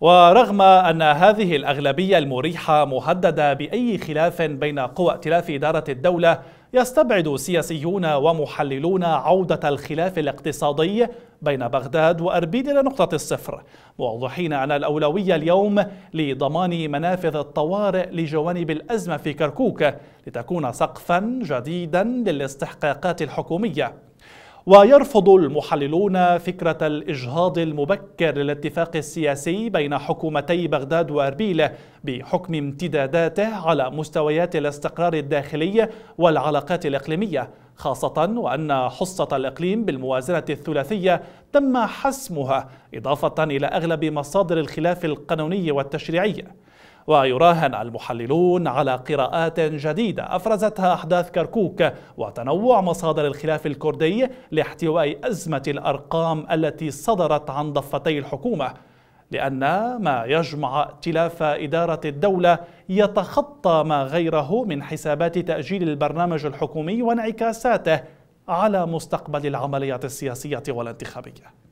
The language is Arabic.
ورغم أن هذه الأغلبية المريحة مهددة بأي خلاف بين قوى ائتلاف إدارة الدولة يستبعد سياسيون ومحللون عودة الخلاف الاقتصادي بين بغداد وأربيل إلى نقطة الصفر موضحين أن الأولوية اليوم لضمان منافذ الطوارئ لجوانب الأزمة في كركوك لتكون سقفا جديدا للاستحقاقات الحكومية ويرفض المحللون فكرة الإجهاض المبكر للاتفاق السياسي بين حكومتي بغداد وأربيل بحكم امتداداته على مستويات الاستقرار الداخلي والعلاقات الإقليمية خاصة وأن حصة الإقليم بالموازنة الثلاثية تم حسمها إضافة إلى أغلب مصادر الخلاف القانوني والتشريعي ويراهن المحللون على قراءات جديدة أفرزتها أحداث كركوك وتنوع مصادر الخلاف الكردي لاحتواء أزمة الأرقام التي صدرت عن ضفتي الحكومة لأن ما يجمع ائتلاف إدارة الدولة يتخطى ما غيره من حسابات تأجيل البرنامج الحكومي وانعكاساته على مستقبل العملية السياسية والانتخابية